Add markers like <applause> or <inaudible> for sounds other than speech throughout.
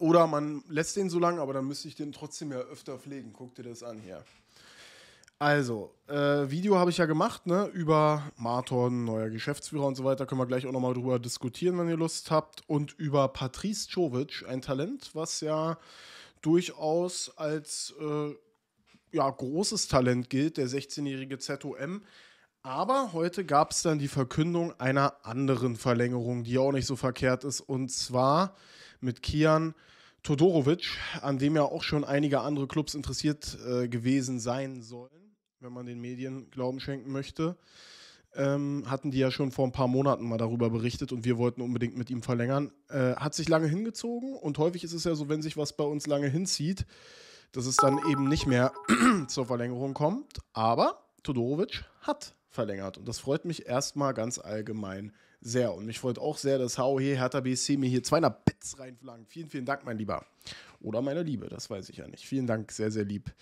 oder man lässt den so lang, aber dann müsste ich den trotzdem ja öfter pflegen. Guck dir das an hier. Also, äh, Video habe ich ja gemacht, ne, über Marton, neuer Geschäftsführer und so weiter. Können wir gleich auch nochmal drüber diskutieren, wenn ihr Lust habt. Und über Patrice Czovic, ein Talent, was ja durchaus als äh, ja, großes Talent gilt, der 16-jährige ZOM. Aber heute gab es dann die Verkündung einer anderen Verlängerung, die auch nicht so verkehrt ist. Und zwar mit Kian Todorovic, an dem ja auch schon einige andere Clubs interessiert äh, gewesen sein sollen, wenn man den Medien Glauben schenken möchte. Ähm, hatten die ja schon vor ein paar Monaten mal darüber berichtet und wir wollten unbedingt mit ihm verlängern. Äh, hat sich lange hingezogen und häufig ist es ja so, wenn sich was bei uns lange hinzieht, dass es dann eben nicht mehr <clears throat> zur Verlängerung kommt. Aber Todorovic hat verlängert und das freut mich erstmal ganz allgemein sehr. Und mich freut auch sehr, dass HOH Hertha BSC mir hier 200 Bits reinflangen. Vielen, vielen Dank, mein Lieber. Oder meine Liebe, das weiß ich ja nicht. Vielen Dank, sehr, sehr lieb.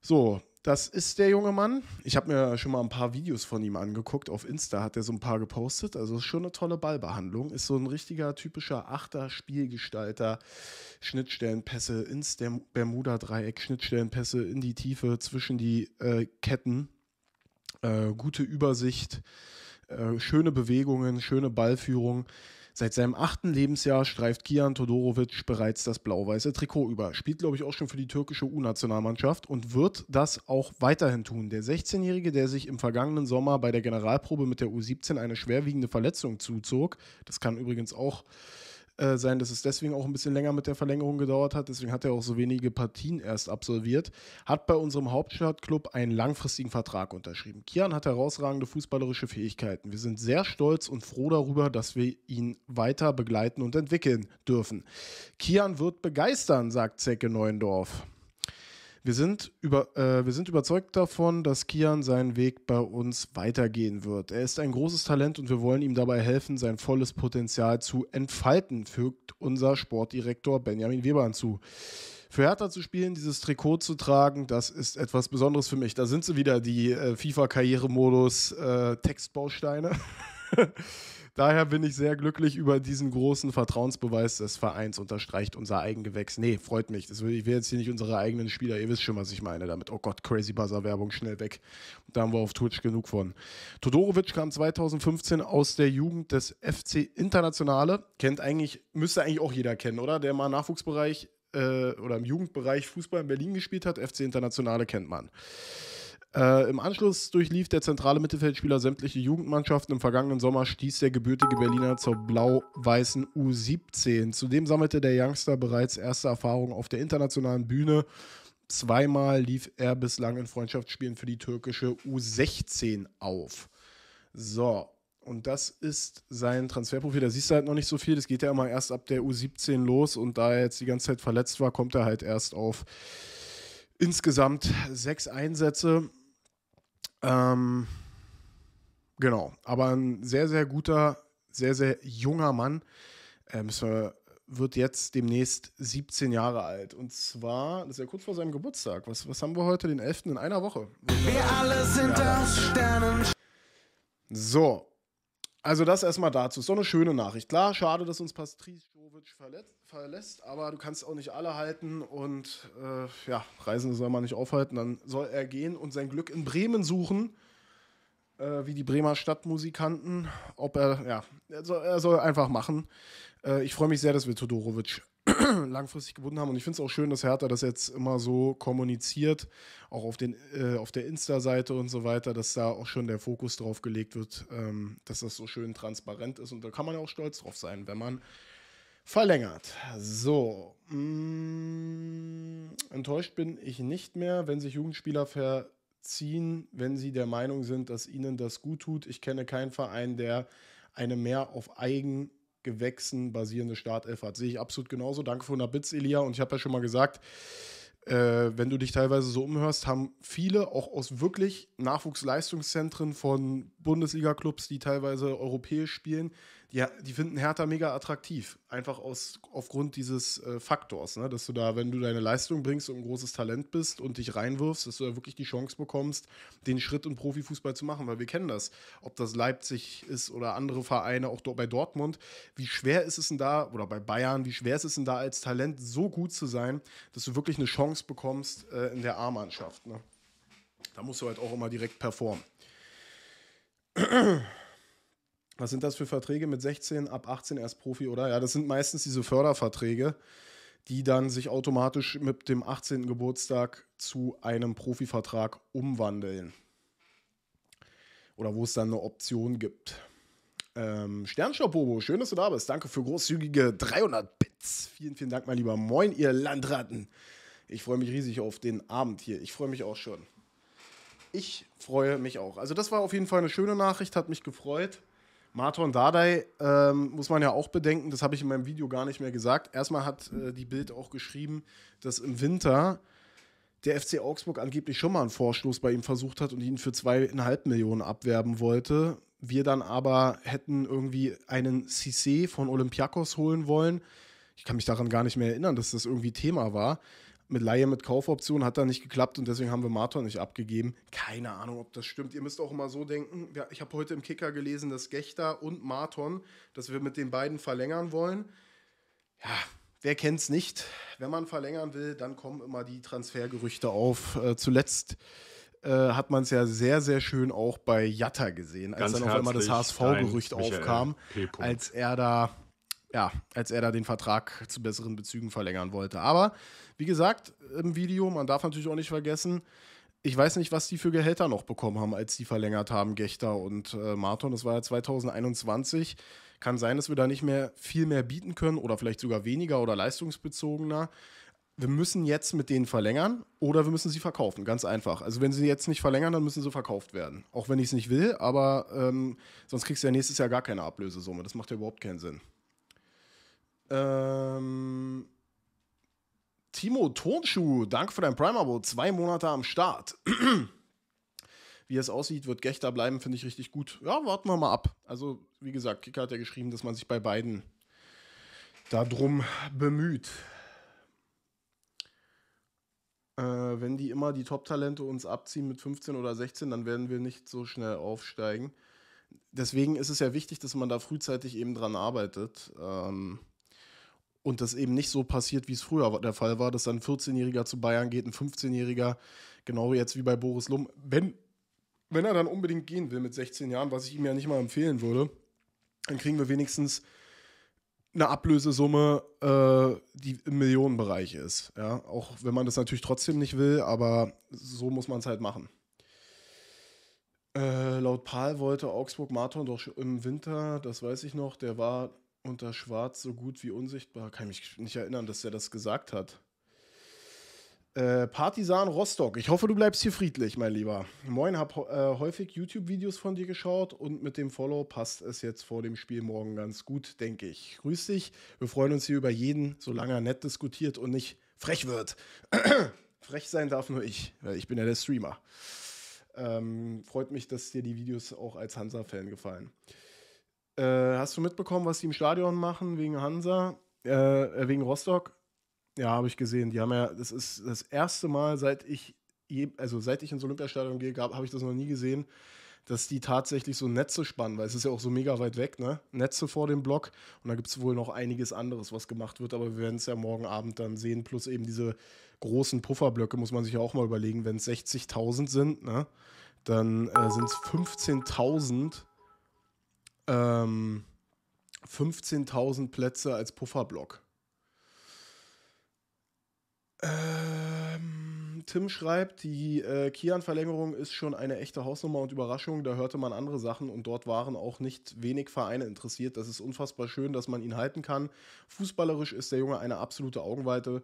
So, das ist der junge Mann. Ich habe mir schon mal ein paar Videos von ihm angeguckt. Auf Insta hat er so ein paar gepostet. Also ist schon eine tolle Ballbehandlung. Ist so ein richtiger typischer Achter, Spielgestalter. Schnittstellenpässe ins Bermuda-Dreieck, Schnittstellenpässe in die Tiefe zwischen die äh, Ketten. Äh, gute Übersicht. Äh, schöne Bewegungen, schöne Ballführung. Seit seinem achten Lebensjahr streift Kian Todorovic bereits das blau-weiße Trikot über. Spielt, glaube ich, auch schon für die türkische U-Nationalmannschaft und wird das auch weiterhin tun. Der 16-Jährige, der sich im vergangenen Sommer bei der Generalprobe mit der U17 eine schwerwiegende Verletzung zuzog, das kann übrigens auch äh, äh, sein, dass es deswegen auch ein bisschen länger mit der Verlängerung gedauert hat. Deswegen hat er auch so wenige Partien erst absolviert. Hat bei unserem Hauptstadtclub einen langfristigen Vertrag unterschrieben. Kian hat herausragende fußballerische Fähigkeiten. Wir sind sehr stolz und froh darüber, dass wir ihn weiter begleiten und entwickeln dürfen. Kian wird begeistern, sagt Zecke Neuendorf. Wir sind, über, äh, wir sind überzeugt davon, dass Kian seinen Weg bei uns weitergehen wird. Er ist ein großes Talent und wir wollen ihm dabei helfen, sein volles Potenzial zu entfalten, fügt unser Sportdirektor Benjamin Weber hinzu. Für Hertha zu spielen, dieses Trikot zu tragen, das ist etwas Besonderes für mich. Da sind sie wieder, die äh, FIFA-Karrieremodus-Textbausteine. Äh, <laughs> <laughs> Daher bin ich sehr glücklich über diesen großen Vertrauensbeweis des Vereins, unterstreicht unser Eigengewächs. Nee, freut mich. Das will, ich will jetzt hier nicht unsere eigenen Spieler, ihr wisst schon, was ich meine damit. Oh Gott, Crazy Buzzer Werbung, schnell weg. Da haben wir auf Twitch genug von. Todorovic kam 2015 aus der Jugend des FC Internationale. Kennt eigentlich, müsste eigentlich auch jeder kennen, oder? Der mal im Nachwuchsbereich äh, oder im Jugendbereich Fußball in Berlin gespielt hat. FC Internationale kennt man. Äh, Im Anschluss durchlief der zentrale Mittelfeldspieler sämtliche Jugendmannschaften. Im vergangenen Sommer stieß der gebürtige Berliner zur blau-weißen U17. Zudem sammelte der Youngster bereits erste Erfahrungen auf der internationalen Bühne. Zweimal lief er bislang in Freundschaftsspielen für die türkische U16 auf. So, und das ist sein Transferprofil. Da siehst du halt noch nicht so viel. Das geht ja immer erst ab der U17 los. Und da er jetzt die ganze Zeit verletzt war, kommt er halt erst auf insgesamt sechs Einsätze. Ähm, genau, aber ein sehr, sehr guter, sehr, sehr junger Mann. Ähm, wird jetzt demnächst 17 Jahre alt. Und zwar, das ist ja kurz vor seinem Geburtstag. Was, was haben wir heute, den 11. in einer Woche? Wir alle sind ja. aus Sternen. So, also das erstmal dazu. Ist doch eine schöne Nachricht. Klar, schade, dass uns Patrice Jovic verletzt, verlässt, aber du kannst auch nicht alle halten und äh, ja, Reisende soll man nicht aufhalten. Dann soll er gehen und sein Glück in Bremen suchen, äh, wie die Bremer Stadtmusikanten. Ob er, ja, er soll, er soll einfach machen. Äh, ich freue mich sehr, dass wir Todorovic <clears throat> langfristig gebunden haben und ich finde es auch schön, dass Hertha das jetzt immer so kommuniziert, auch auf, den, äh, auf der Insta-Seite und so weiter, dass da auch schon der Fokus drauf gelegt wird, ähm, dass das so schön transparent ist und da kann man ja auch stolz drauf sein, wenn man verlängert. So. Mm, enttäuscht bin ich nicht mehr, wenn sich Jugendspieler verziehen, wenn sie der Meinung sind, dass ihnen das gut tut. Ich kenne keinen Verein, der eine mehr auf Eigengewächsen basierende Startelf hat. Sehe ich absolut genauso. Danke von der Bits, Elia. Und ich habe ja schon mal gesagt, äh, wenn du dich teilweise so umhörst, haben viele auch aus wirklich Nachwuchsleistungszentren von Bundesliga-Clubs, die teilweise europäisch spielen, die, die finden Hertha mega attraktiv. Einfach aus, aufgrund dieses äh, Faktors, ne? dass du da, wenn du deine Leistung bringst und ein großes Talent bist und dich reinwirfst, dass du da wirklich die Chance bekommst, den Schritt in Profifußball zu machen, weil wir kennen das. Ob das Leipzig ist oder andere Vereine, auch dort bei Dortmund, wie schwer ist es denn da, oder bei Bayern, wie schwer ist es denn da als Talent so gut zu sein, dass du wirklich eine Chance bekommst äh, in der A-Mannschaft. Ne? Da musst du halt auch immer direkt performen. Was sind das für Verträge mit 16, ab 18 erst Profi, oder? Ja, das sind meistens diese Förderverträge, die dann sich automatisch mit dem 18. Geburtstag zu einem Profivertrag umwandeln. Oder wo es dann eine Option gibt. Ähm, Sternstopp-Bobo, schön, dass du da bist. Danke für großzügige 300 Bits. Vielen, vielen Dank, mein Lieber. Moin, ihr Landratten. Ich freue mich riesig auf den Abend hier. Ich freue mich auch schon. Ich freue mich auch. Also das war auf jeden Fall eine schöne Nachricht, hat mich gefreut. Marton Dardai ähm, muss man ja auch bedenken, das habe ich in meinem Video gar nicht mehr gesagt. Erstmal hat äh, die Bild auch geschrieben, dass im Winter der FC Augsburg angeblich schon mal einen Vorstoß bei ihm versucht hat und ihn für zweieinhalb Millionen abwerben wollte. Wir dann aber hätten irgendwie einen Cissé von Olympiakos holen wollen. Ich kann mich daran gar nicht mehr erinnern, dass das irgendwie Thema war mit Laie mit Kaufoption, hat da nicht geklappt und deswegen haben wir Martor nicht abgegeben. Keine Ahnung, ob das stimmt. Ihr müsst auch immer so denken, ich habe heute im Kicker gelesen, dass Gechter und Marton, dass wir mit den beiden verlängern wollen. Ja, wer kennt's nicht? Wenn man verlängern will, dann kommen immer die Transfergerüchte auf. Äh, zuletzt äh, hat man es ja sehr, sehr schön auch bei Jatta gesehen, als Ganz dann auf einmal das HSV-Gerücht aufkam, als er da ja, als er da den Vertrag zu besseren Bezügen verlängern wollte. Aber wie gesagt, im Video, man darf natürlich auch nicht vergessen, ich weiß nicht, was die für Gehälter noch bekommen haben, als die verlängert haben, Gechter und äh, Marton. Das war ja 2021. Kann sein, dass wir da nicht mehr viel mehr bieten können oder vielleicht sogar weniger oder leistungsbezogener. Wir müssen jetzt mit denen verlängern oder wir müssen sie verkaufen. Ganz einfach. Also, wenn sie jetzt nicht verlängern, dann müssen sie verkauft werden. Auch wenn ich es nicht will, aber ähm, sonst kriegst du ja nächstes Jahr gar keine Ablösesumme. Das macht ja überhaupt keinen Sinn. Ähm, Timo Turnschuh, danke für dein Prime-Abo. Zwei Monate am Start. <clears throat> wie es aussieht, wird Gechter bleiben, finde ich richtig gut. Ja, warten wir mal ab. Also, wie gesagt, Kicker hat ja geschrieben, dass man sich bei beiden darum bemüht. Äh, wenn die immer die Top-Talente uns abziehen mit 15 oder 16, dann werden wir nicht so schnell aufsteigen. Deswegen ist es ja wichtig, dass man da frühzeitig eben dran arbeitet. Ähm, und das eben nicht so passiert, wie es früher der Fall war, dass dann ein 14-Jähriger zu Bayern geht, ein 15-Jähriger, genau jetzt wie bei Boris Lum. Wenn, wenn er dann unbedingt gehen will mit 16 Jahren, was ich ihm ja nicht mal empfehlen würde, dann kriegen wir wenigstens eine Ablösesumme, äh, die im Millionenbereich ist. Ja? Auch wenn man das natürlich trotzdem nicht will, aber so muss man es halt machen. Äh, laut Paul wollte Augsburg Marathon doch im Winter, das weiß ich noch, der war unter Schwarz so gut wie unsichtbar. Kann ich mich nicht erinnern, dass er das gesagt hat. Äh, Partisan Rostock. Ich hoffe, du bleibst hier friedlich, mein Lieber. Moin, hab äh, häufig YouTube-Videos von dir geschaut und mit dem Follow passt es jetzt vor dem Spiel morgen ganz gut, denke ich. Grüß dich. Wir freuen uns hier über jeden, solange er nett diskutiert und nicht frech wird. <clears throat> frech sein darf nur ich, weil ich bin ja der Streamer. Ähm, freut mich, dass dir die Videos auch als Hansa-Fan gefallen. Äh, hast du mitbekommen, was die im Stadion machen wegen Hansa, äh, äh, wegen Rostock? Ja, habe ich gesehen. Die haben ja, das ist das erste Mal, seit ich je, also seit ich ins Olympiastadion gehe, habe ich das noch nie gesehen, dass die tatsächlich so Netze spannen, weil es ist ja auch so mega weit weg, ne? Netze vor dem Block. Und da gibt es wohl noch einiges anderes, was gemacht wird, aber wir werden es ja morgen Abend dann sehen. Plus eben diese großen Pufferblöcke muss man sich ja auch mal überlegen, wenn es 60.000 sind, ne? Dann äh, sind es 15.000 ähm, 15.000 Plätze als Pufferblock. Ähm, Tim schreibt, die äh, Kian-Verlängerung ist schon eine echte Hausnummer und Überraschung. Da hörte man andere Sachen und dort waren auch nicht wenig Vereine interessiert. Das ist unfassbar schön, dass man ihn halten kann. Fußballerisch ist der Junge eine absolute Augenweite.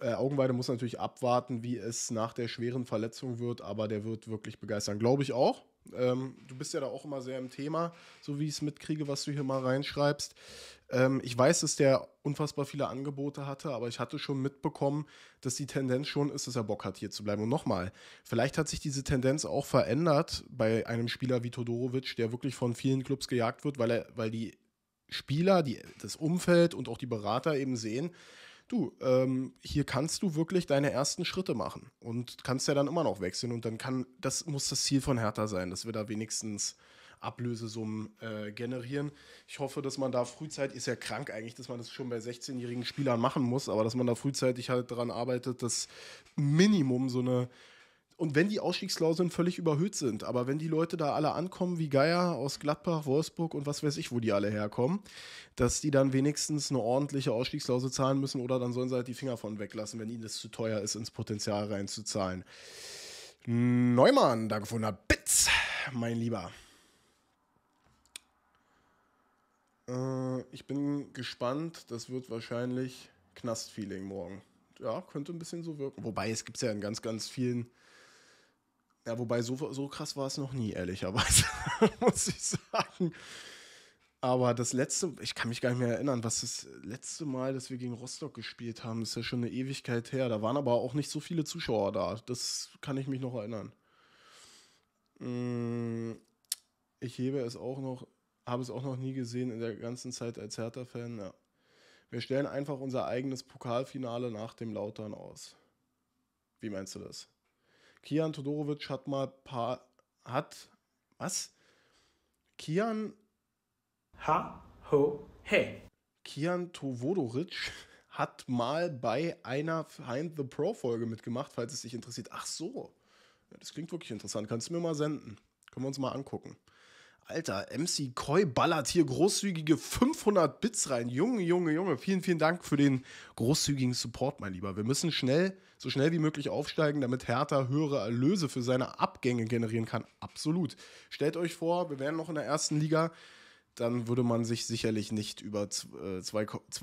Äh, Augenweide muss natürlich abwarten, wie es nach der schweren Verletzung wird, aber der wird wirklich begeistern. Glaube ich auch. Ähm, du bist ja da auch immer sehr im Thema, so wie ich es mitkriege, was du hier mal reinschreibst. Ähm, ich weiß, dass der unfassbar viele Angebote hatte, aber ich hatte schon mitbekommen, dass die Tendenz schon ist, dass er Bock hat, hier zu bleiben. Und nochmal, vielleicht hat sich diese Tendenz auch verändert bei einem Spieler wie Todorovic, der wirklich von vielen Clubs gejagt wird, weil, er, weil die Spieler, die, das Umfeld und auch die Berater eben sehen, du, ähm, hier kannst du wirklich deine ersten Schritte machen und kannst ja dann immer noch wechseln und dann kann, das muss das Ziel von Hertha sein, dass wir da wenigstens Ablösesummen äh, generieren. Ich hoffe, dass man da frühzeitig, ist ja krank eigentlich, dass man das schon bei 16-jährigen Spielern machen muss, aber dass man da frühzeitig halt daran arbeitet, dass Minimum so eine und wenn die Ausstiegsklauseln völlig überhöht sind, aber wenn die Leute da alle ankommen wie Geier aus Gladbach, Wolfsburg und was weiß ich, wo die alle herkommen, dass die dann wenigstens eine ordentliche Ausstiegsklausel zahlen müssen oder dann sollen sie halt die Finger von weglassen, wenn ihnen das zu teuer ist, ins Potenzial reinzuzahlen. Neumann, da gefunden hat. Bitz, mein Lieber. Äh, ich bin gespannt. Das wird wahrscheinlich Knastfeeling morgen. Ja, könnte ein bisschen so wirken. Wobei, es gibt es ja in ganz, ganz vielen ja, wobei so, so krass war es noch nie, ehrlicherweise, <laughs> muss ich sagen. Aber das letzte, ich kann mich gar nicht mehr erinnern, was das letzte Mal, dass wir gegen Rostock gespielt haben, ist ja schon eine Ewigkeit her. Da waren aber auch nicht so viele Zuschauer da. Das kann ich mich noch erinnern. Mm, ich hebe es auch noch, habe es auch noch nie gesehen in der ganzen Zeit als Hertha-Fan. Ja. Wir stellen einfach unser eigenes Pokalfinale nach dem Lautern aus. Wie meinst du das? Kian Todorovic hat mal paar hat was? Kian Ha ho hey. Kian Tovodoric hat mal bei einer Find the Pro Folge mitgemacht, falls es dich interessiert. Ach so. Das klingt wirklich interessant. Kannst du mir mal senden? Können wir uns mal angucken. Alter, MC Koi ballert hier großzügige 500 Bits rein. Junge, Junge, Junge, vielen, vielen Dank für den großzügigen Support, mein Lieber. Wir müssen schnell, so schnell wie möglich aufsteigen, damit Hertha höhere Erlöse für seine Abgänge generieren kann. Absolut. Stellt euch vor, wir wären noch in der ersten Liga, dann würde man sich sicherlich nicht über 2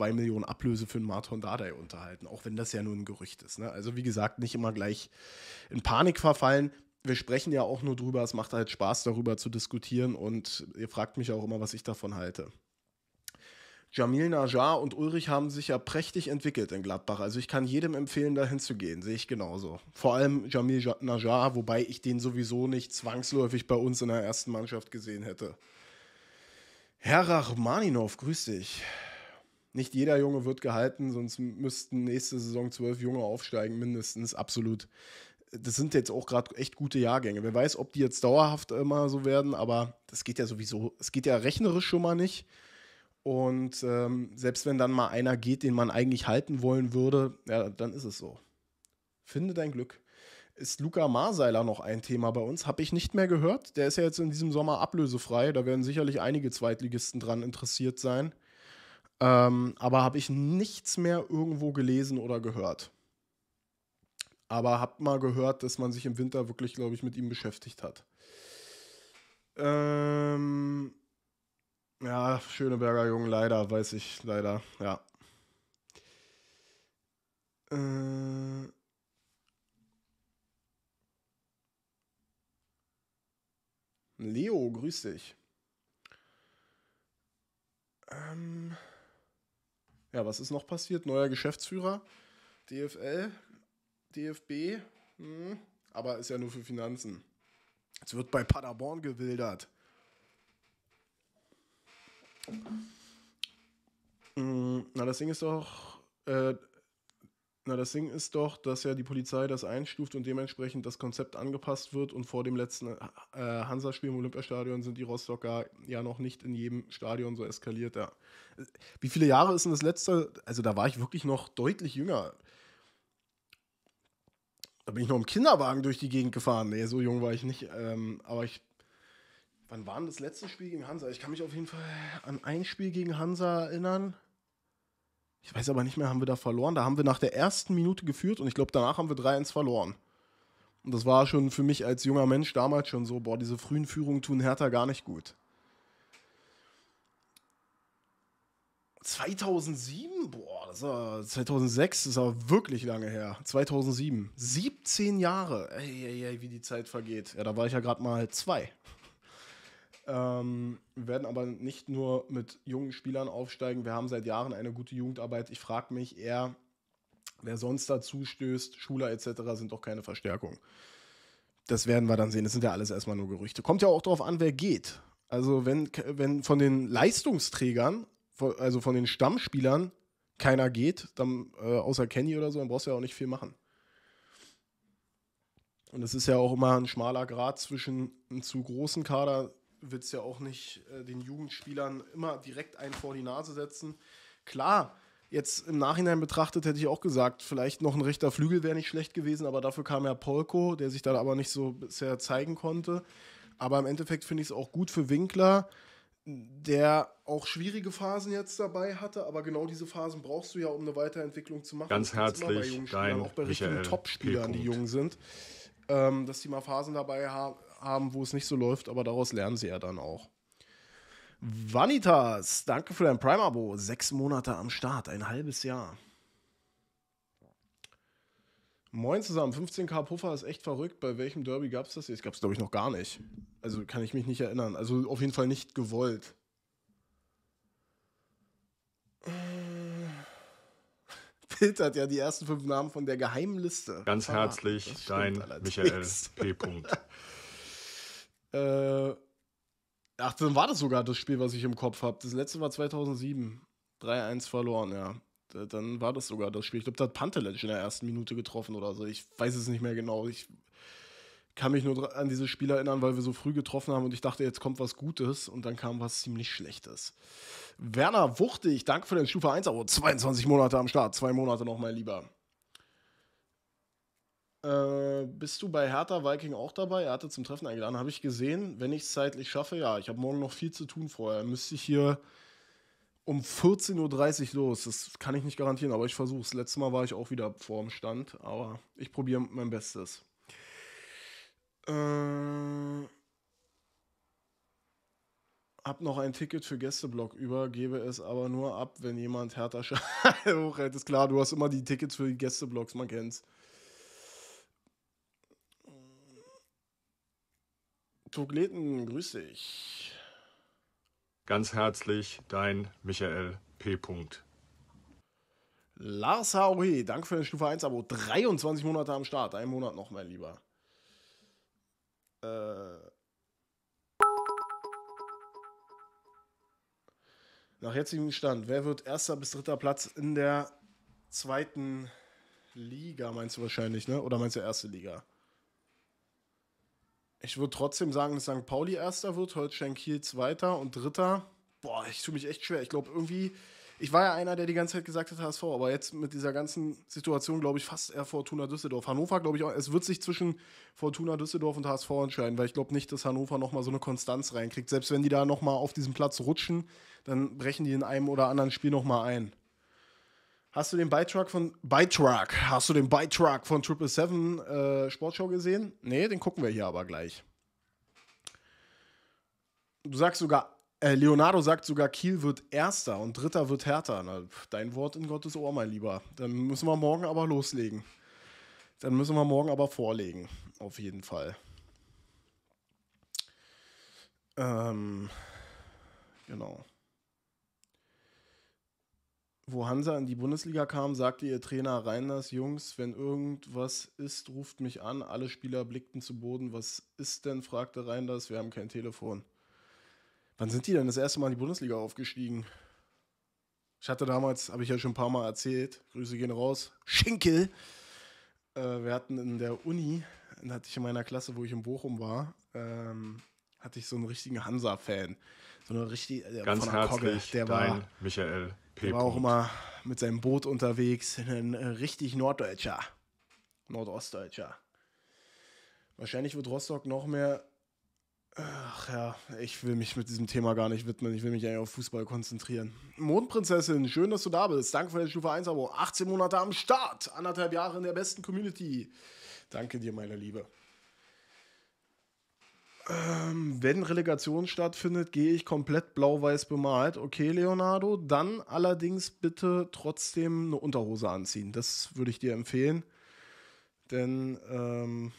äh, Millionen Ablöse für einen Marton Dardai unterhalten, auch wenn das ja nur ein Gerücht ist. Ne? Also wie gesagt, nicht immer gleich in Panik verfallen wir sprechen ja auch nur drüber, es macht halt Spaß, darüber zu diskutieren und ihr fragt mich auch immer, was ich davon halte. Jamil Najar und Ulrich haben sich ja prächtig entwickelt in Gladbach. Also ich kann jedem empfehlen, dahin zu gehen, sehe ich genauso. Vor allem Jamil Najar, wobei ich den sowieso nicht zwangsläufig bei uns in der ersten Mannschaft gesehen hätte. Herr Rachmaninov, grüß dich. Nicht jeder Junge wird gehalten, sonst müssten nächste Saison zwölf Junge aufsteigen, mindestens, absolut das sind jetzt auch gerade echt gute Jahrgänge. Wer weiß, ob die jetzt dauerhaft immer so werden, aber das geht ja sowieso, es geht ja rechnerisch schon mal nicht. Und ähm, selbst wenn dann mal einer geht, den man eigentlich halten wollen würde, ja, dann ist es so. Finde dein Glück. Ist Luca Marseiler noch ein Thema bei uns? Habe ich nicht mehr gehört. Der ist ja jetzt in diesem Sommer ablösefrei. Da werden sicherlich einige Zweitligisten dran interessiert sein. Ähm, aber habe ich nichts mehr irgendwo gelesen oder gehört. Aber hab mal gehört, dass man sich im Winter wirklich, glaube ich, mit ihm beschäftigt hat. Ähm, ja, Schöneberger Jungen, leider, weiß ich, leider, ja. Äh, Leo, grüß dich. Ähm, ja, was ist noch passiert? Neuer Geschäftsführer, DFL, DFB, hm, aber ist ja nur für Finanzen. Es wird bei Paderborn gewildert. Hm, na, das Ding ist doch, äh, na, das Ding ist doch, dass ja die Polizei das einstuft und dementsprechend das Konzept angepasst wird. Und vor dem letzten äh, Hansa-Spiel im Olympiastadion sind die Rostocker ja noch nicht in jedem Stadion so eskaliert. Ja. Wie viele Jahre ist denn das letzte? Also, da war ich wirklich noch deutlich jünger. Da bin ich noch im Kinderwagen durch die Gegend gefahren. Nee, so jung war ich nicht. Ähm, aber ich. Wann war denn das letzte Spiel gegen Hansa? Ich kann mich auf jeden Fall an ein Spiel gegen Hansa erinnern. Ich weiß aber nicht mehr, haben wir da verloren. Da haben wir nach der ersten Minute geführt und ich glaube, danach haben wir 3-1 verloren. Und das war schon für mich als junger Mensch damals schon so, boah, diese frühen Führungen tun Hertha gar nicht gut. 2007? Boah, das war 2006, ist aber wirklich lange her. 2007. 17 Jahre. Ey, ey, ey, wie die Zeit vergeht. Ja, da war ich ja gerade mal zwei. Ähm, wir werden aber nicht nur mit jungen Spielern aufsteigen. Wir haben seit Jahren eine gute Jugendarbeit. Ich frage mich eher, wer sonst dazu stößt. Schuler etc. sind doch keine Verstärkung. Das werden wir dann sehen. Das sind ja alles erstmal nur Gerüchte. Kommt ja auch darauf an, wer geht. Also wenn, wenn von den Leistungsträgern also von den Stammspielern keiner geht, dann äh, außer Kenny oder so, dann brauchst du ja auch nicht viel machen. Und es ist ja auch immer ein schmaler Grad zwischen einem zu großen Kader, wird es ja auch nicht äh, den Jugendspielern immer direkt einen vor die Nase setzen. Klar, jetzt im Nachhinein betrachtet hätte ich auch gesagt, vielleicht noch ein rechter Flügel wäre nicht schlecht gewesen, aber dafür kam ja Polko, der sich da aber nicht so bisher zeigen konnte. Aber im Endeffekt finde ich es auch gut für Winkler, der auch schwierige Phasen jetzt dabei hatte, aber genau diese Phasen brauchst du ja, um eine Weiterentwicklung zu machen. Ganz herzlich, dein auch bei Michael richtigen Top-Spielern, die jung sind, ähm, dass die mal Phasen dabei ha haben, wo es nicht so läuft, aber daraus lernen sie ja dann auch. Vanitas, danke für dein Prime-Abo. Sechs Monate am Start, ein halbes Jahr. Moin zusammen, 15k Puffer ist echt verrückt. Bei welchem Derby gab es das Das Gab es, glaube ich, noch gar nicht. Also kann ich mich nicht erinnern. Also auf jeden Fall nicht gewollt. Äh. <laughs> Bild hat ja die ersten fünf Namen von der geheimen Liste. Ganz ah, herzlich, dein Michael P. <laughs> äh, ach, dann war das sogar das Spiel, was ich im Kopf habe. Das letzte war 2007. 3-1 verloren, ja. Äh, dann war das sogar das Spiel. Ich glaube, da hat Pantelic in der ersten Minute getroffen oder so. Ich weiß es nicht mehr genau. Ich kann mich nur an dieses Spiel erinnern, weil wir so früh getroffen haben und ich dachte, jetzt kommt was Gutes und dann kam was ziemlich Schlechtes. Werner Wuchtig, danke für den Stufe 1 aber 22 Monate am Start, zwei Monate noch, mein Lieber. Äh, bist du bei Hertha Viking auch dabei? Er hatte zum Treffen eingeladen, habe ich gesehen. Wenn ich es zeitlich schaffe, ja. Ich habe morgen noch viel zu tun vorher. Müsste ich hier um 14.30 Uhr los. Das kann ich nicht garantieren, aber ich versuche es. Letztes Mal war ich auch wieder vorm Stand, aber ich probiere mein Bestes. Äh, hab noch ein Ticket für Gästeblock über, gebe es aber nur ab, wenn jemand härter <laughs> hochhält. Ist klar, du hast immer die Tickets für die Gästeblocks, man kennt's. Togleten, grüß dich. Ganz herzlich, dein Michael P. Lars Hauhe, danke für dein Stufe 1 Abo. 23 Monate am Start. Ein Monat noch, mein Lieber. Äh. Nach jetzigem Stand, wer wird erster bis dritter Platz in der zweiten Liga, meinst du wahrscheinlich, ne? Oder meinst du erste Liga? Ich würde trotzdem sagen, dass St. Pauli erster wird, Holstein Kiel zweiter und dritter. Boah, ich tue mich echt schwer. Ich glaube irgendwie, ich war ja einer, der die ganze Zeit gesagt hat HSV, aber jetzt mit dieser ganzen Situation glaube ich fast eher Fortuna Düsseldorf. Hannover glaube ich auch, es wird sich zwischen Fortuna Düsseldorf und HSV entscheiden, weil ich glaube nicht, dass Hannover nochmal so eine Konstanz reinkriegt. Selbst wenn die da nochmal auf diesen Platz rutschen, dann brechen die in einem oder anderen Spiel nochmal ein. Hast du den Beitrag von Beitrag? Hast du den Beitrag von Triple Seven äh, Sportshow gesehen? Nee, den gucken wir hier aber gleich. Du sagst sogar, äh, Leonardo sagt sogar, Kiel wird Erster und Dritter wird härter. Na, dein Wort in Gottes Ohr, mein Lieber. Dann müssen wir morgen aber loslegen. Dann müssen wir morgen aber vorlegen. Auf jeden Fall. Ähm, genau wo Hansa in die Bundesliga kam, sagte ihr Trainer Reiners, Jungs, wenn irgendwas ist, ruft mich an. Alle Spieler blickten zu Boden. Was ist denn? fragte Reiners. Wir haben kein Telefon. Wann sind die denn das erste Mal in die Bundesliga aufgestiegen? Ich hatte damals, habe ich ja schon ein paar Mal erzählt, Grüße gehen raus, Schinkel. Äh, wir hatten in der Uni, hatte ich in meiner Klasse, wo ich in Bochum war, ähm, hatte ich so einen richtigen Hansa-Fan. So eine richtige, äh, Ganz von der herzlich Kogge, der war Michael. Der war auch immer mit seinem Boot unterwegs, ein äh, richtig Norddeutscher, Nordostdeutscher. Wahrscheinlich wird Rostock noch mehr. Ach ja, ich will mich mit diesem Thema gar nicht widmen. Ich will mich eigentlich auf Fußball konzentrieren. Mondprinzessin, schön, dass du da bist. Danke für deine Stufe 1 Abo. 18 Monate am Start, anderthalb Jahre in der besten Community. Danke dir, meine Liebe. Ähm, wenn Relegation stattfindet, gehe ich komplett blau-weiß bemalt. Okay, Leonardo. Dann allerdings bitte trotzdem eine Unterhose anziehen. Das würde ich dir empfehlen. Denn ähm,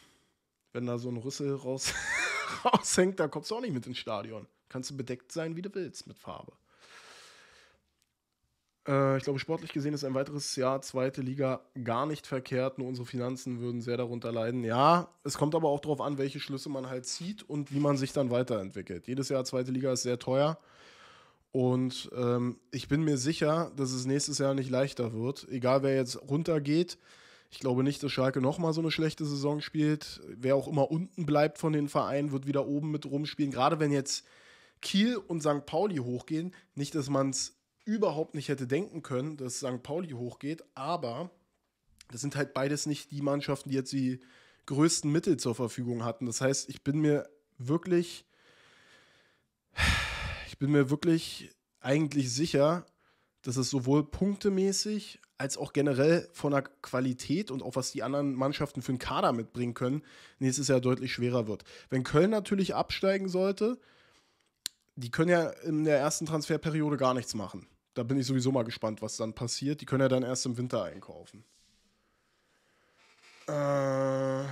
wenn da so ein Rüssel raus <laughs> raushängt, da kommst du auch nicht mit ins Stadion. Kannst du bedeckt sein, wie du willst, mit Farbe. Äh, ich glaube, sportlich gesehen ist ein weiteres Jahr zweite Liga gar nicht verkehrt. Nur unsere Finanzen würden sehr darunter leiden. Ja, es kommt aber auch darauf an, welche Schlüsse man halt zieht und wie man sich dann weiterentwickelt. Jedes Jahr zweite Liga ist sehr teuer. Und ähm, ich bin mir sicher, dass es nächstes Jahr nicht leichter wird. Egal wer jetzt runtergeht. Ich glaube nicht, dass Schalke nochmal so eine schlechte Saison spielt. Wer auch immer unten bleibt von den Vereinen, wird wieder oben mit rumspielen. Gerade wenn jetzt Kiel und St. Pauli hochgehen, nicht, dass man es überhaupt nicht hätte denken können, dass St. Pauli hochgeht, aber das sind halt beides nicht die Mannschaften, die jetzt die größten Mittel zur Verfügung hatten. Das heißt, ich bin mir wirklich, ich bin mir wirklich eigentlich sicher, dass es sowohl punktemäßig als auch generell von der Qualität und auch was die anderen Mannschaften für einen Kader mitbringen können, nächstes Jahr deutlich schwerer wird. Wenn Köln natürlich absteigen sollte, die können ja in der ersten Transferperiode gar nichts machen. Da bin ich sowieso mal gespannt, was dann passiert. Die können ja dann erst im Winter einkaufen. Äh.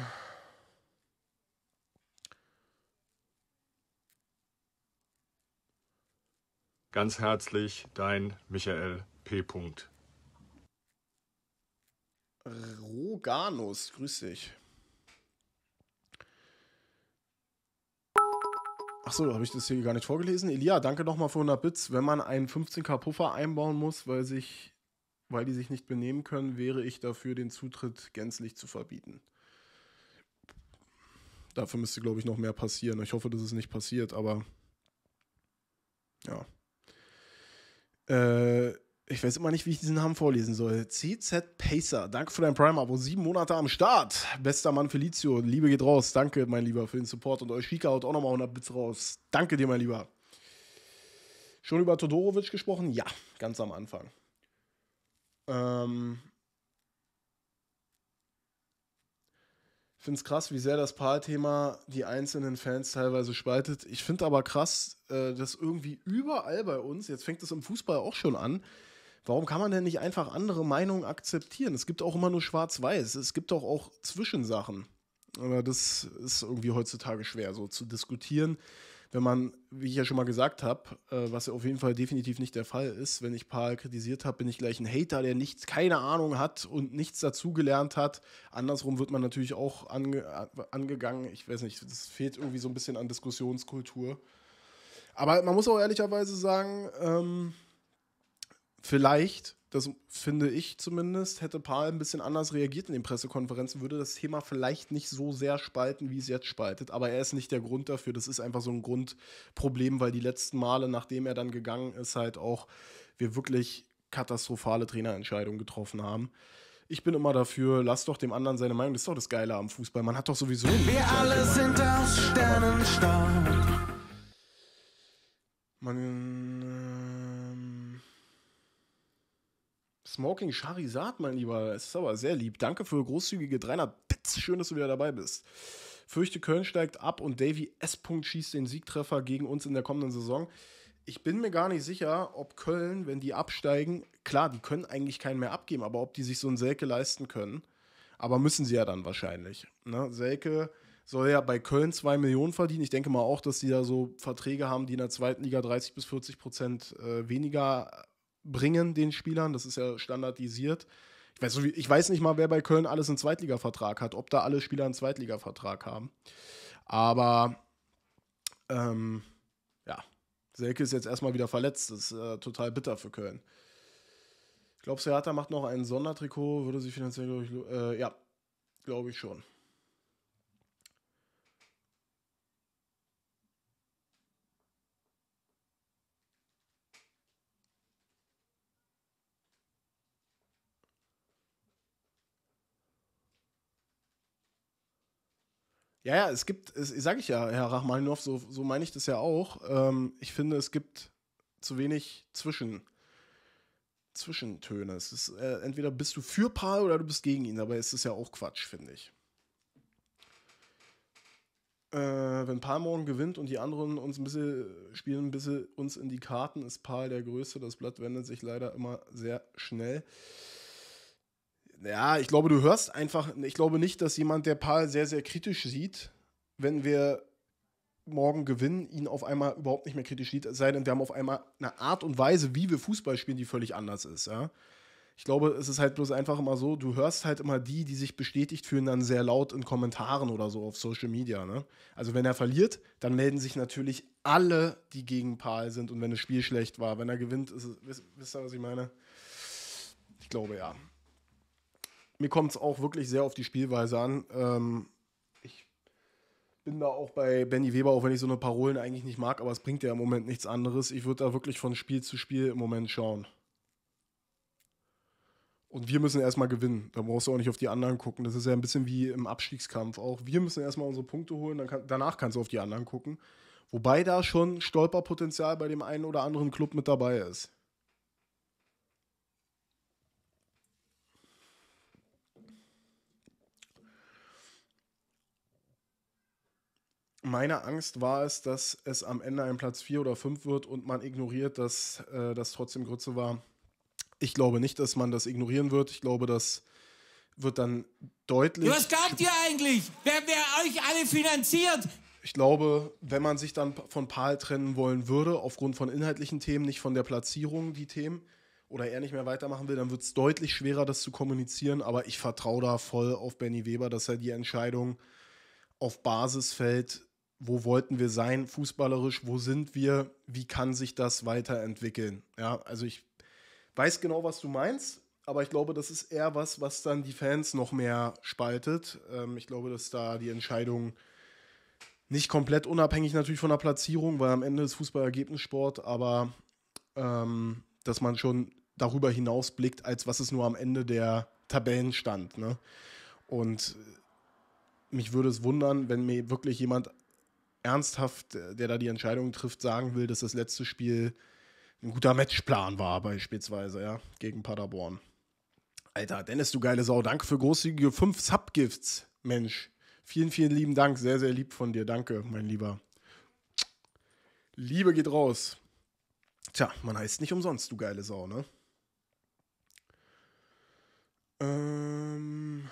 Ganz herzlich dein Michael P. Roganus, grüß dich. Achso, habe ich das hier gar nicht vorgelesen? Elia, danke nochmal für 100 Bits. Wenn man einen 15k-Puffer einbauen muss, weil, sich, weil die sich nicht benehmen können, wäre ich dafür, den Zutritt gänzlich zu verbieten. Dafür müsste, glaube ich, noch mehr passieren. Ich hoffe, dass es nicht passiert, aber ja. Äh, ich weiß immer nicht, wie ich diesen Namen vorlesen soll. CZ Pacer, danke für dein Prime-Abo. Sieben Monate am Start. Bester Mann Felicio, Liebe geht raus. Danke, mein Lieber, für den Support. Und euch Schika haut auch nochmal 100 Bits raus. Danke dir, mein Lieber. Schon über Todorovic gesprochen? Ja, ganz am Anfang. Ähm. Ich finde es krass, wie sehr das Paar-Thema die einzelnen Fans teilweise spaltet. Ich finde aber krass, äh, dass irgendwie überall bei uns, jetzt fängt es im Fußball auch schon an, Warum kann man denn nicht einfach andere Meinungen akzeptieren? Es gibt auch immer nur Schwarz-Weiß. Es gibt auch, auch Zwischensachen. Aber das ist irgendwie heutzutage schwer, so zu diskutieren. Wenn man, wie ich ja schon mal gesagt habe, äh, was ja auf jeden Fall definitiv nicht der Fall ist, wenn ich Paul kritisiert habe, bin ich gleich ein Hater, der nichts, keine Ahnung hat und nichts dazugelernt hat. Andersrum wird man natürlich auch ange angegangen. Ich weiß nicht, es fehlt irgendwie so ein bisschen an Diskussionskultur. Aber man muss auch ehrlicherweise sagen, ähm, vielleicht, das finde ich zumindest, hätte Paul ein bisschen anders reagiert in den Pressekonferenzen, würde das Thema vielleicht nicht so sehr spalten, wie es jetzt spaltet. Aber er ist nicht der Grund dafür. Das ist einfach so ein Grundproblem, weil die letzten Male, nachdem er dann gegangen ist, halt auch wir wirklich katastrophale Trainerentscheidungen getroffen haben. Ich bin immer dafür, lass doch dem anderen seine Meinung. Das ist doch das Geile am Fußball. Man hat doch sowieso. Wir alle sind aus Sternenstaub. Man. Äh Smoking Charizard, mein Lieber. Es ist aber sehr lieb. Danke für großzügige 300 Bits. Schön, dass du wieder dabei bist. Fürchte, Köln steigt ab und Davy S. -Punkt schießt den Siegtreffer gegen uns in der kommenden Saison. Ich bin mir gar nicht sicher, ob Köln, wenn die absteigen, klar, die können eigentlich keinen mehr abgeben, aber ob die sich so einen Selke leisten können. Aber müssen sie ja dann wahrscheinlich. Ne? Selke soll ja bei Köln 2 Millionen verdienen. Ich denke mal auch, dass die da so Verträge haben, die in der zweiten Liga 30 bis 40 Prozent äh, weniger bringen, den Spielern. Das ist ja standardisiert. Ich weiß, ich weiß nicht mal, wer bei Köln alles einen Zweitligavertrag hat, ob da alle Spieler einen Zweitligavertrag haben. Aber ähm, ja, Selke ist jetzt erstmal wieder verletzt. Das ist äh, total bitter für Köln. Glaubst du, Hertha macht noch ein Sondertrikot? Würde sie finanziell, glaube ich, äh, ja, glaube ich schon. Ja, ja, es gibt, sage ich ja, Herr Rachmaninov, so, so meine ich das ja auch. Ähm, ich finde, es gibt zu wenig Zwischen, Zwischentöne. Es ist äh, entweder bist du für Paul oder du bist gegen ihn. Dabei ist es ja auch Quatsch, finde ich. Äh, wenn Paul morgen gewinnt und die anderen uns ein bisschen spielen, ein bisschen uns in die Karten, ist Paul der Größte. Das Blatt wendet sich leider immer sehr schnell ja, ich glaube, du hörst einfach, ich glaube nicht, dass jemand, der Paul sehr, sehr kritisch sieht, wenn wir morgen gewinnen, ihn auf einmal überhaupt nicht mehr kritisch sieht, sei denn, wir haben auf einmal eine Art und Weise, wie wir Fußball spielen, die völlig anders ist, ja. Ich glaube, es ist halt bloß einfach immer so, du hörst halt immer die, die sich bestätigt fühlen, dann sehr laut in Kommentaren oder so auf Social Media. Ne? Also wenn er verliert, dann melden sich natürlich alle, die gegen Paul sind und wenn das Spiel schlecht war. Wenn er gewinnt, ist es, wisst, wisst ihr, was ich meine? Ich glaube ja mir kommt es auch wirklich sehr auf die Spielweise an. Ähm, ich bin da auch bei Benny Weber, auch wenn ich so eine Parolen eigentlich nicht mag, aber es bringt ja im Moment nichts anderes. Ich würde da wirklich von Spiel zu Spiel im Moment schauen. Und wir müssen erstmal gewinnen. Da brauchst du auch nicht auf die anderen gucken. Das ist ja ein bisschen wie im Abstiegskampf auch. Wir müssen erstmal unsere Punkte holen, dann kann, danach kannst du auf die anderen gucken. Wobei da schon Stolperpotenzial bei dem einen oder anderen Club mit dabei ist. meine Angst war es, dass es am Ende ein Platz 4 oder 5 wird und man ignoriert, dass äh, das trotzdem Grütze war. Ich glaube nicht, dass man das ignorieren wird. Ich glaube, das wird dann deutlich. Was glaubt ihr eigentlich? Wer, wer euch alle finanziert? Ich glaube, wenn man sich dann von Pahl trennen wollen würde, aufgrund von inhaltlichen Themen, nicht von der Platzierung, die Themen, oder er nicht mehr weitermachen will, dann wird es deutlich schwerer, das zu kommunizieren. Aber ich vertraue da voll auf Benny Weber, dass er die Entscheidung auf Basis fällt, wo wollten wir sein fußballerisch, wo sind wir, wie kann sich das weiterentwickeln. Ja, also ich weiß genau, was du meinst, aber ich glaube, das ist eher was, was dann die Fans noch mehr spaltet. Ähm, ich glaube, dass da die Entscheidung nicht komplett unabhängig natürlich von der Platzierung, weil am Ende ist Fußball Ergebnissport, aber ähm, dass man schon darüber hinaus blickt, als was es nur am Ende der Tabellenstand. Ne? Und mich würde es wundern, wenn mir wirklich jemand ernsthaft, äh, der da die Entscheidung trifft, sagen will, dass das letzte Spiel ein guter Matchplan war, beispielsweise, ja, gegen Paderborn. Alter, Dennis, du geile Sau, danke für großzügige fünf Subgifts, Mensch. Vielen, vielen lieben Dank, sehr, sehr lieb von dir, danke, mein Lieber. Liebe geht raus. Tja, man heißt nicht umsonst, du geile Sau, ne? Ähm.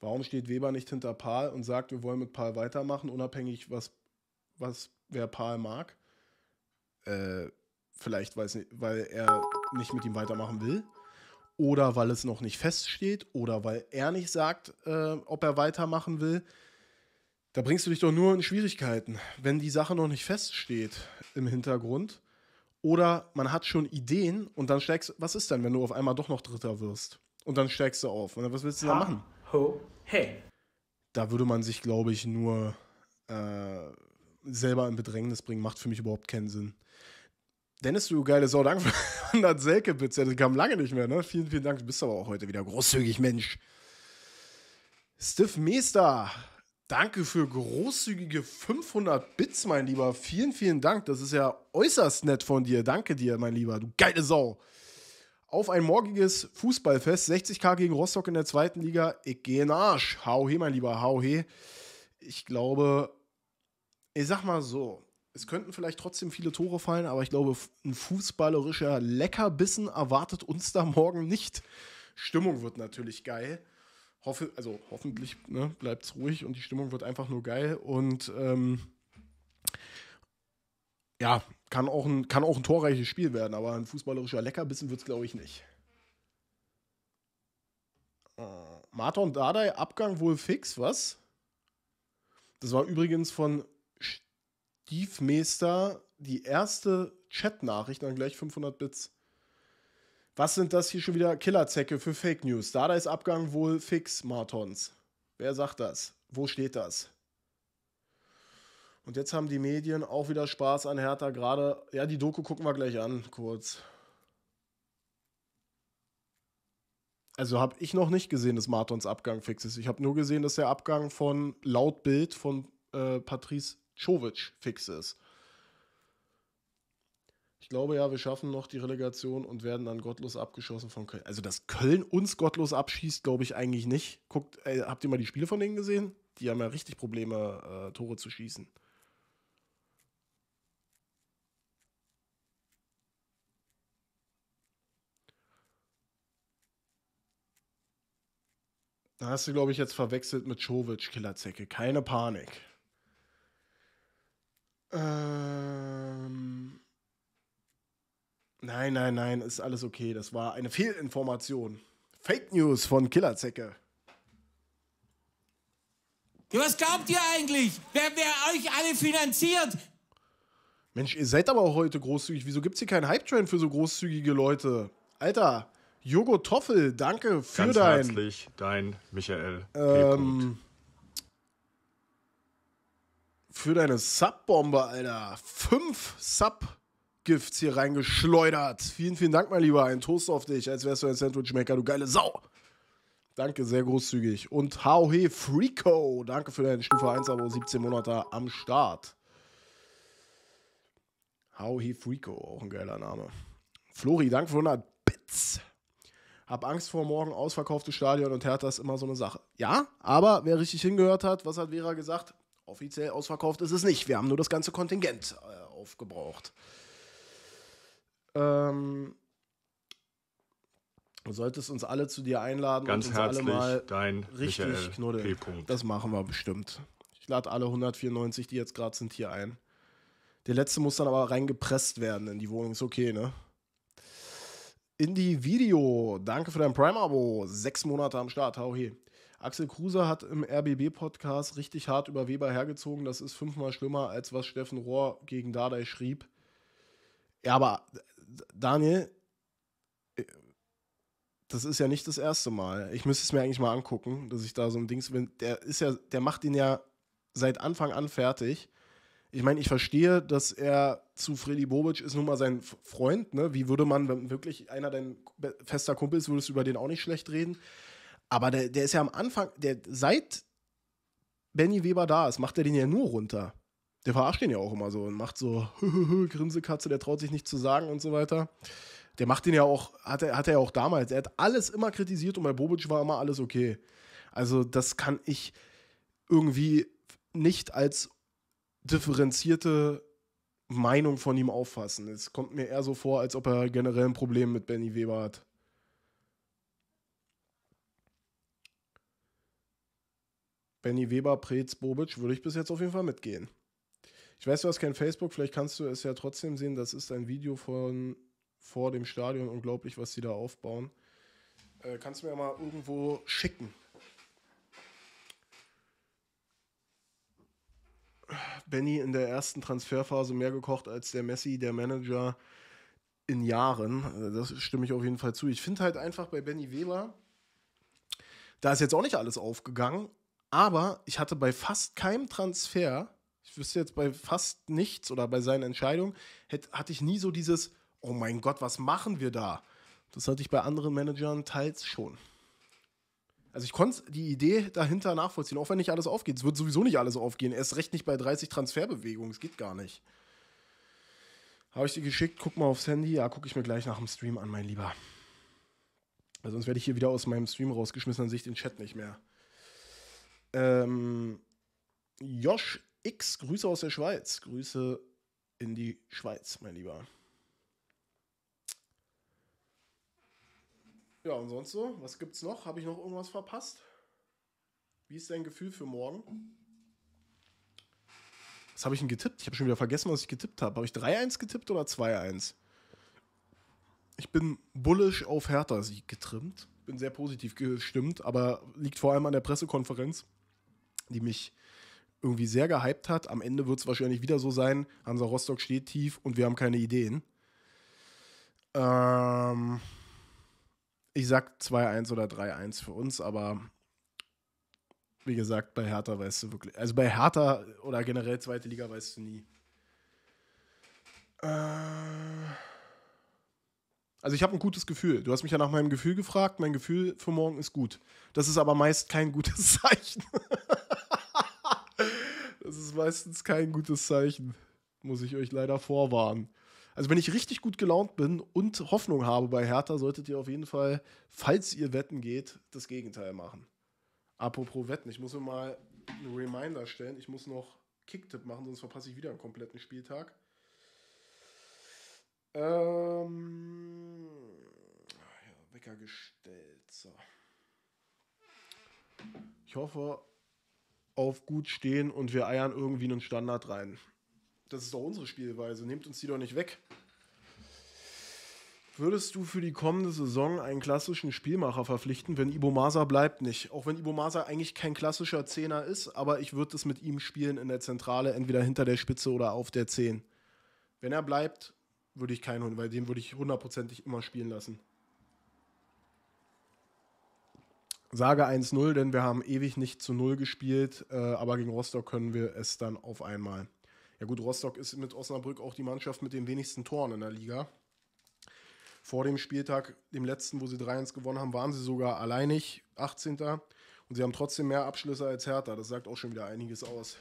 Warum steht Weber nicht hinter Paul und sagt, wir wollen mit Paul weitermachen, unabhängig, was, was wer Paul mag? Äh, vielleicht, weiß nicht, weil er nicht mit ihm weitermachen will. Oder weil es noch nicht feststeht. Oder weil er nicht sagt, äh, ob er weitermachen will. Da bringst du dich doch nur in Schwierigkeiten, wenn die Sache noch nicht feststeht im Hintergrund. Oder man hat schon Ideen und dann steigst du, was ist denn, wenn du auf einmal doch noch Dritter wirst? Und dann steigst du auf. Und dann, was willst du da machen? ho, hey. Da würde man sich, glaube ich, nur äh, selber in Bedrängnis bringen. Macht für mich überhaupt keinen Sinn. Dennis, du geile Sau, danke für 100 <laughs> Selke-Pizza. das kam lange nicht mehr, ne? Vielen, vielen Dank. Du bist aber auch heute wieder großzügig, Mensch. Stiff Meester, danke für großzügige 500 Bits, mein Lieber. Vielen, vielen Dank. Das ist ja äußerst nett von dir. Danke dir, mein Lieber. Du geile Sau auf ein morgiges Fußballfest. 60k gegen Rostock in der zweiten Liga. Ich gehe in Arsch. Hau he, mein lieber Hau he. Ich glaube, ich sag mal so, es könnten vielleicht trotzdem viele Tore fallen, aber ich glaube, ein fußballerischer Leckerbissen erwartet uns da morgen nicht. Stimmung wird natürlich geil. Hoffe, also hoffentlich ne, bleibt es ruhig und die Stimmung wird einfach nur geil. Und ähm, ja, kann auch ein, kann auch ein torreiches Spiel werden, aber ein fußballerischer Leckerbissen wird es, glaube ich, nicht. Äh, Marta und Dardai, Abgang wohl fix, was? Das war übrigens von Stiefmeester die erste Chat-Nachricht, dann gleich 500 Bits. Was sind das hier schon wieder Killerzecke für Fake News? ist Abgang wohl fix, Martons. Wer sagt das? Wo steht das? Und jetzt haben die Medien auch wieder Spaß an Hertha gerade. Ja, die Doku gucken wir gleich an, kurz. Also habe ich noch nicht gesehen, dass Martons Abgang fix ist. Ich habe nur gesehen, dass der Abgang von laut Bild von äh, Patrice Czovic fix ist. Ich glaube ja, wir schaffen noch die Relegation und werden dann gottlos abgeschossen von Köln. Also, dass Köln uns gottlos abschießt, glaube ich eigentlich nicht. Guckt, ey, habt ihr mal die Spiele von denen gesehen? Die haben ja richtig Probleme, äh, Tore zu schießen. Da hast du, glaube ich, jetzt verwechselt mit Chovic, Killerzecke. Keine Panik. Ähm. Nein, nein, nein, ist alles okay. Das war eine Fehlinformation. Fake News von Killerzecke. Was glaubt ihr eigentlich? Wer, wer euch alle finanziert? Mensch, ihr seid aber auch heute großzügig. Wieso gibt es hier keinen Hype-Train für so großzügige Leute? Alter. Jogo Toffel, danke für Ganz dein. Herzlich, dein Michael. Ähm, für deine Sub-Bombe, Alter. Fünf Sub-Gifts hier reingeschleudert. Vielen, vielen Dank, mein Lieber. Ein Toast auf dich, als wärst du ein Sandwich-Maker, du geile Sau. Danke, sehr großzügig. Und Hauhe Freako, danke für dein Stufe 1-Abo, 17 Monate am Start. Hauhe Freako, auch ein geiler Name. Flori, danke für 100 Bits habe Angst vor morgen ausverkauftes Stadion und Hertha ist immer so eine Sache. Ja, aber wer richtig hingehört hat, was hat Vera gesagt? Offiziell ausverkauft ist es nicht. Wir haben nur das ganze Kontingent äh, aufgebraucht. Ähm, du solltest uns alle zu dir einladen Ganz und uns herzlich alle mal dein richtig Michael knuddeln. P. Das machen wir bestimmt. Ich lade alle 194, die jetzt gerade sind, hier ein. Der letzte muss dann aber reingepresst werden in die Wohnung. Ist okay, ne? Indie Video. Danke für dein Prime-Abo. Sechs Monate am Start. Hau hier. Axel Kruse hat im RBB-Podcast richtig hart über Weber hergezogen. Das ist fünfmal schlimmer, als was Steffen Rohr gegen Dardai schrieb. Ja, aber Daniel, äh, das ist ja nicht das erste Mal. Ich müsste es mir eigentlich mal angucken, dass ich da so ein Dings bin. Der ist ja, der macht ihn ja seit Anfang an fertig ich meine, ich verstehe, dass er zu Freddy Bobic ist nun mal sein Freund. Ne? Wie würde man, wenn wirklich einer dein fester Kumpel ist, würdest du über den auch nicht schlecht reden. Aber der, der ist ja am Anfang, der seit Benny Weber da ist, macht er den ja nur runter. Der verarscht den ja auch immer so und macht so <laughs> Grinsekatze, der traut sich nicht zu sagen und so weiter. Der macht den ja auch, hat er, hat er ja auch damals. Er hat alles immer kritisiert und bei Bobic war immer alles okay. Also das kann ich irgendwie nicht als differenzierte Meinung von ihm auffassen. Es kommt mir eher so vor, als ob er generell ein Problem mit Benny Weber hat. Benny Weber, Prez, Bobic würde ich bis jetzt auf jeden Fall mitgehen. Ich weiß, du hast kein Facebook, vielleicht kannst du es ja trotzdem sehen. Das ist ein Video von vor dem Stadion. Unglaublich, was die da aufbauen. Äh, kannst du mir mal irgendwo schicken. Benny in der ersten Transferphase mehr gekocht als der Messi, der Manager in Jahren. Also das stimme ich auf jeden Fall zu. Ich finde halt einfach bei Benny Weber, da ist jetzt auch nicht alles aufgegangen, aber ich hatte bei fast keinem Transfer, ich wüsste jetzt bei fast nichts oder bei seinen Entscheidungen, hätte, hatte ich nie so dieses, oh mein Gott, was machen wir da? Das hatte ich bei anderen Managern teils schon. Also ich konnte die Idee dahinter nachvollziehen, auch wenn nicht alles aufgeht. Es wird sowieso nicht alles aufgehen. Erst recht nicht bei 30 Transferbewegungen. Es geht gar nicht. Habe ich dir geschickt? Guck mal aufs Handy. Ja, gucke ich mir gleich nach dem Stream an, mein Lieber. Also sonst werde ich hier wieder aus meinem Stream rausgeschmissen, dann sehe ich den Chat nicht mehr. Ähm, Josh X, Grüße aus der Schweiz. Grüße in die Schweiz, mein Lieber. Ja, und sonst so? Was gibt's noch? Habe ich noch irgendwas verpasst? Wie ist dein Gefühl für morgen? Was habe ich denn getippt? Ich habe schon wieder vergessen, was ich getippt habe. Habe ich 3-1 getippt oder 2-1? Ich bin bullisch auf Hertha-Sieg getrimmt. Bin sehr positiv gestimmt, aber liegt vor allem an der Pressekonferenz, die mich irgendwie sehr gehypt hat. Am Ende wird es wahrscheinlich wieder so sein: Hansa Rostock steht tief und wir haben keine Ideen. Ähm ich sag 2-1 oder 3-1 für uns, aber wie gesagt, bei Hertha weißt du wirklich, also bei Hertha oder generell zweite Liga weißt du nie. Äh, also ich habe ein gutes Gefühl. Du hast mich ja nach meinem Gefühl gefragt. Mein Gefühl für morgen ist gut. Das ist aber meist kein gutes <laughs> Zeichen. das ist meistens kein gutes Zeichen. Muss ich euch leider vorwarnen. Also wenn ich richtig gut gelaunt bin und Hoffnung habe bei Hertha, solltet ihr auf jeden Fall, falls ihr wetten geht, das Gegenteil machen. Apropos Wetten, ich muss mir mal einen Reminder stellen. Ich muss noch Kicktipp machen, sonst verpasse ich wieder einen kompletten Spieltag. Ähm, ja, Wecker gestellt. So. Ich hoffe auf gut stehen und wir eiern irgendwie einen Standard rein. Das ist doch unsere Spielweise. Nehmt uns die doch nicht weg. Würdest du für die kommende Saison einen klassischen Spielmacher verpflichten, wenn Ibo Masa bleibt nicht? Auch wenn Ibo Masa eigentlich kein klassischer Zehner ist, aber ich würde es mit ihm spielen in der Zentrale, entweder hinter der Spitze oder auf der Zehn. Wenn er bleibt, würde ich keinen holen, weil den würde ich hundertprozentig immer spielen lassen. Sage 1-0, denn wir haben ewig nicht zu Null gespielt, äh, aber gegen Rostock können wir es dann auf einmal. Ja gut, Rostock ist mit Osnabrück auch die Mannschaft mit den wenigsten Toren in der Liga. Vor dem Spieltag, dem letzten, wo sie 3-1 gewonnen haben, waren sie sogar alleinig 18. Und sie haben trotzdem mehr Abschlüsse als Hertha. Das sagt auch schon wieder einiges aus.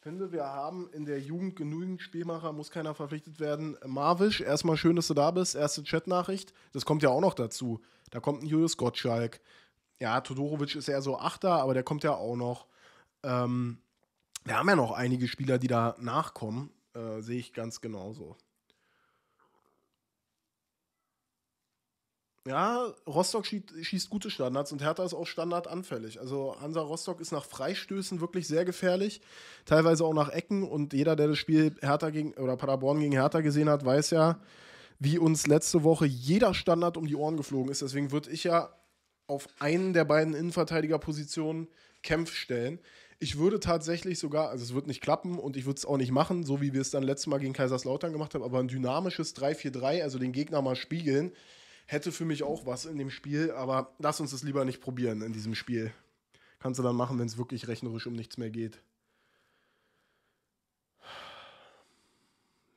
finde, wir haben in der Jugend genügend Spielmacher, muss keiner verpflichtet werden. Marvisch, erstmal schön, dass du da bist. Erste Chatnachricht. Das kommt ja auch noch dazu. Da kommt ein Julius Gottschalk ja, Todorovic ist eher so Achter, aber der kommt ja auch noch. Ähm, wir haben ja noch einige Spieler, die da nachkommen. Äh, Sehe ich ganz genauso. Ja, Rostock schießt, schießt gute Standards und Hertha ist auch standardanfällig. Also Hansa Rostock ist nach Freistößen wirklich sehr gefährlich, teilweise auch nach Ecken und jeder, der das Spiel Hertha gegen oder Paderborn gegen Hertha gesehen hat, weiß ja, wie uns letzte Woche jeder Standard um die Ohren geflogen ist. Deswegen würde ich ja auf einen der beiden Innenverteidigerpositionen Kämpf stellen. Ich würde tatsächlich sogar, also es wird nicht klappen und ich würde es auch nicht machen, so wie wir es dann letztes Mal gegen Kaiserslautern gemacht haben, aber ein dynamisches 3-4-3, also den Gegner mal spiegeln, hätte für mich auch was in dem Spiel, aber lass uns das lieber nicht probieren in diesem Spiel. Kannst du dann machen, wenn es wirklich rechnerisch um nichts mehr geht.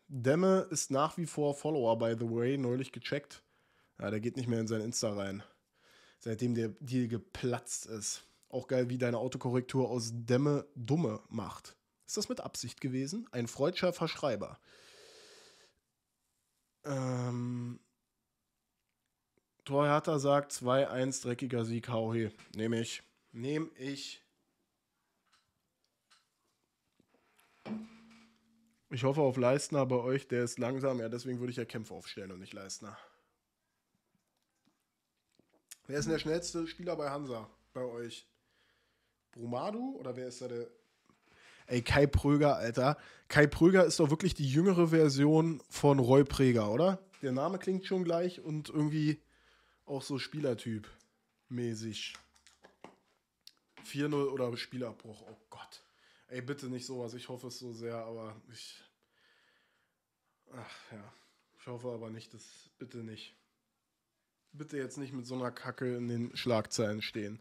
Demme ist nach wie vor Follower, by the way, neulich gecheckt. Ja, der geht nicht mehr in sein Insta rein seitdem der Deal geplatzt ist. Auch geil, wie deine Autokorrektur aus Dämme Dumme macht. Ist das mit Absicht gewesen? Ein freudscher Verschreiber. Ähm, Tor sagt 2-1, dreckiger Sieg, Hauhi. Nehme ich. Nehme ich. Ich hoffe auf Leistner bei euch, der ist langsam. Ja, deswegen würde ich ja Kämpfe aufstellen und nicht Leistner. Wer ist denn der schnellste Spieler bei Hansa? Bei euch? Brumadu oder wer ist da der? Ey, Kai Pröger, Alter. Kai Pröger ist doch wirklich die jüngere Version von Roy Preger, oder? Der Name klingt schon gleich und irgendwie auch so Spielertyp mäßig. 4-0 oder Spielabbruch. Oh Gott. Ey, bitte nicht sowas. Ich hoffe es so sehr, aber ich. Ach ja. Ich hoffe aber nicht, dass. Bitte nicht bitte jetzt nicht mit so einer Kacke in den Schlagzeilen stehen.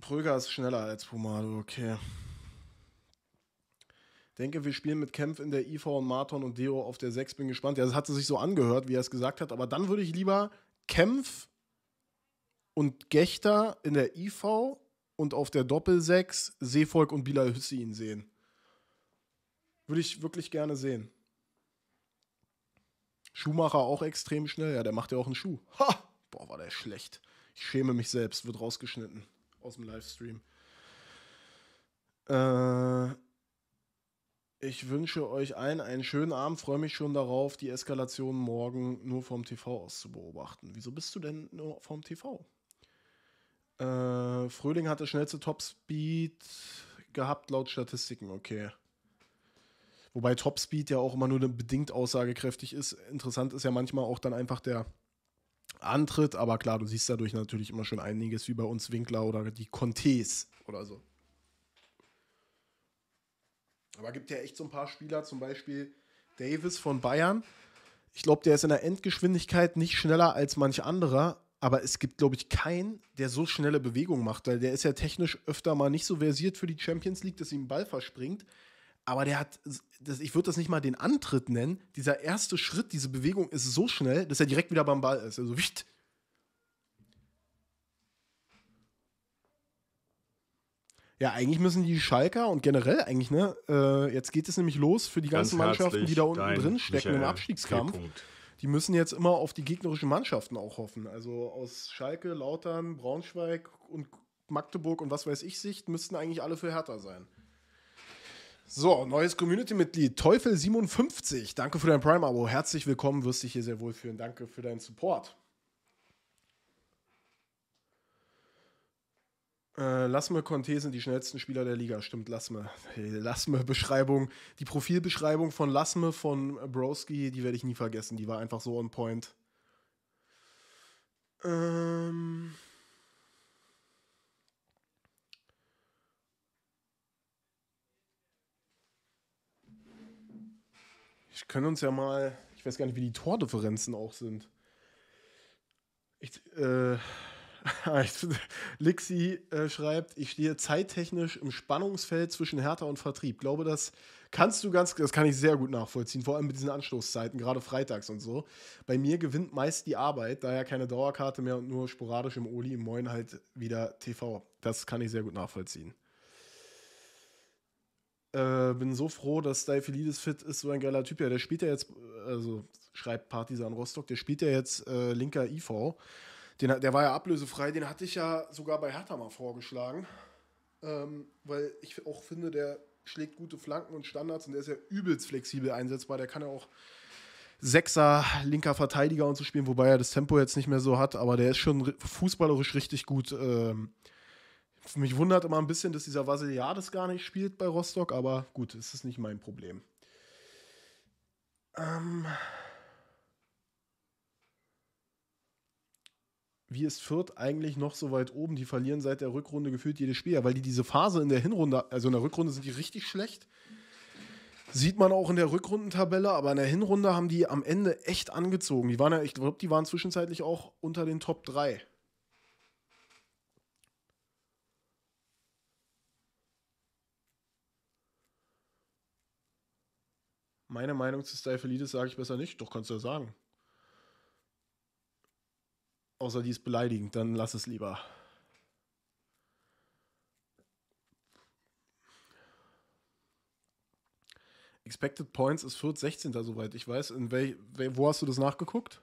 Pröger ist schneller als Pomado, okay. Denke, wir spielen mit Kempf in der IV und Marton und Deo auf der 6. Bin gespannt. Ja, das hat sich so angehört, wie er es gesagt hat. Aber dann würde ich lieber Kempf und Gechter in der IV und auf der Doppel 6 Seevolk und Bilal Hüssein sehen. Würde ich wirklich gerne sehen. Schuhmacher auch extrem schnell. Ja, der macht ja auch einen Schuh. Ha! Boah, war der schlecht. Ich schäme mich selbst. Wird rausgeschnitten aus dem Livestream. Äh, ich wünsche euch allen einen schönen Abend. Freue mich schon darauf, die Eskalation morgen nur vom TV aus zu beobachten. Wieso bist du denn nur vom TV? Äh, Fröhling hatte schnellste Topspeed gehabt laut Statistiken. Okay. Wobei Topspeed ja auch immer nur ne, bedingt aussagekräftig ist. Interessant ist ja manchmal auch dann einfach der Antritt, aber klar, du siehst dadurch natürlich immer schon einiges, wie bei uns Winkler oder die Contes oder so. Aber gibt ja echt so ein paar Spieler, zum Beispiel Davis von Bayern. Ich glaube, der ist in der Endgeschwindigkeit nicht schneller als manch anderer, aber es gibt, glaube ich, keinen, der so schnelle Bewegungen macht, weil der ist ja technisch öfter mal nicht so versiert für die Champions League, dass ihm Ball verspringt aber der hat, das, ich würde das nicht mal den Antritt nennen. Dieser erste Schritt, diese Bewegung ist so schnell, dass er direkt wieder beim Ball ist. Also wicht. Ja, eigentlich müssen die Schalker und generell eigentlich, ne? Äh, jetzt geht es nämlich los für die Ganz ganzen Mannschaften, die da unten drin stecken im Abstiegskampf. Die müssen jetzt immer auf die gegnerischen Mannschaften auch hoffen. Also aus Schalke, Lautern, Braunschweig und Magdeburg und was weiß ich Sicht müssten eigentlich alle für härter sein. So, neues Community-Mitglied, Teufel57. Danke für dein Prime-Abo. Herzlich willkommen, wirst dich hier sehr wohlfühlen. Danke für deinen Support. Äh, Lassme Conte sind die schnellsten Spieler der Liga. Stimmt, Lassme. Hey, Lassme-Beschreibung. Die Profilbeschreibung von Lassme von Broski, die werde ich nie vergessen. Die war einfach so on point. Ähm. Ich können uns ja mal, ich weiß gar nicht, wie die Tordifferenzen auch sind. Ich, äh, <laughs> Lixi äh, schreibt, ich stehe zeittechnisch im Spannungsfeld zwischen Hertha und Vertrieb. Glaube, das kannst du ganz, das kann ich sehr gut nachvollziehen, vor allem mit diesen Anstoßzeiten, gerade freitags und so. Bei mir gewinnt meist die Arbeit, daher keine Dauerkarte mehr und nur sporadisch im Oli, im Moin halt wieder TV. Das kann ich sehr gut nachvollziehen. Äh, bin so froh, dass Stylefilidis fit ist, so ein geiler Typ. Ja, der spielt ja jetzt, also schreibt Partisan Rostock, der spielt ja jetzt äh, linker IV. Den, der war ja ablösefrei, den hatte ich ja sogar bei Hertha mal vorgeschlagen. Ähm, weil ich auch finde, der schlägt gute Flanken und Standards und der ist ja übelst flexibel einsetzbar. Der kann ja auch Sechser, linker Verteidiger und so spielen, wobei er das Tempo jetzt nicht mehr so hat, aber der ist schon fußballerisch richtig gut ähm, mich wundert immer ein bisschen, dass dieser Vasiliades gar nicht spielt bei Rostock, aber gut, es ist nicht mein Problem. Ähm Wie ist Fürth eigentlich noch so weit oben? Die verlieren seit der Rückrunde gefühlt jedes Spiel, ja, weil die diese Phase in der Hinrunde, also in der Rückrunde sind die richtig schlecht. Sieht man auch in der Rückrundentabelle, aber in der Hinrunde haben die am Ende echt angezogen. Die waren ja, ich glaube, die waren zwischenzeitlich auch unter den Top 3. Meine Meinung zu Styphalides sage ich besser nicht, doch kannst du ja sagen. Außer die ist beleidigend, dann lass es lieber. Expected Points ist Fürth soweit ich weiß. In wel, wo hast du das nachgeguckt?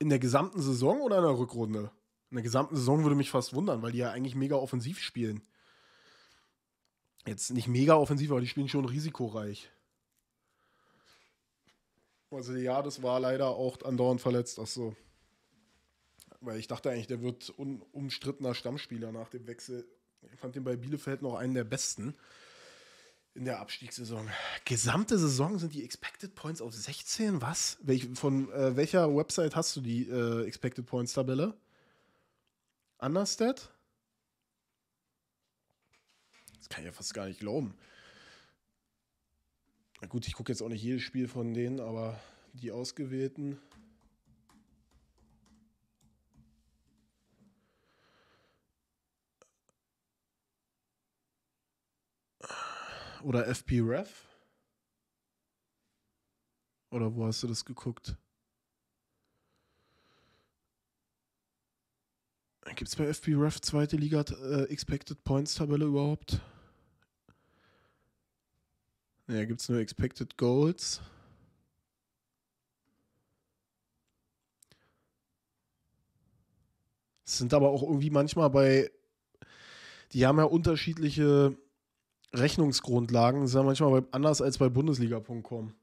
In der gesamten Saison oder in der Rückrunde? In der gesamten Saison würde mich fast wundern, weil die ja eigentlich mega offensiv spielen. Jetzt nicht mega offensiv, aber die spielen schon risikoreich. Also ja, das war leider auch andauernd verletzt, ach so. Weil ich dachte eigentlich, der wird unumstrittener Stammspieler nach dem Wechsel. Ich fand den bei Bielefeld noch einen der besten in der Abstiegssaison. Gesamte Saison sind die Expected Points auf 16? Was? Welch, von äh, welcher Website hast du die äh, Expected Points Tabelle? Understat? Das kann ich ja fast gar nicht glauben gut, ich gucke jetzt auch nicht jedes Spiel von denen, aber die ausgewählten. Oder FPREF? Oder wo hast du das geguckt? Gibt es bei FBref zweite Liga äh, Expected Points Tabelle überhaupt? Ja, gibt es nur Expected Goals. Es sind aber auch irgendwie manchmal bei, die haben ja unterschiedliche Rechnungsgrundlagen, das ist ja manchmal bei, anders als bei Bundesliga.com.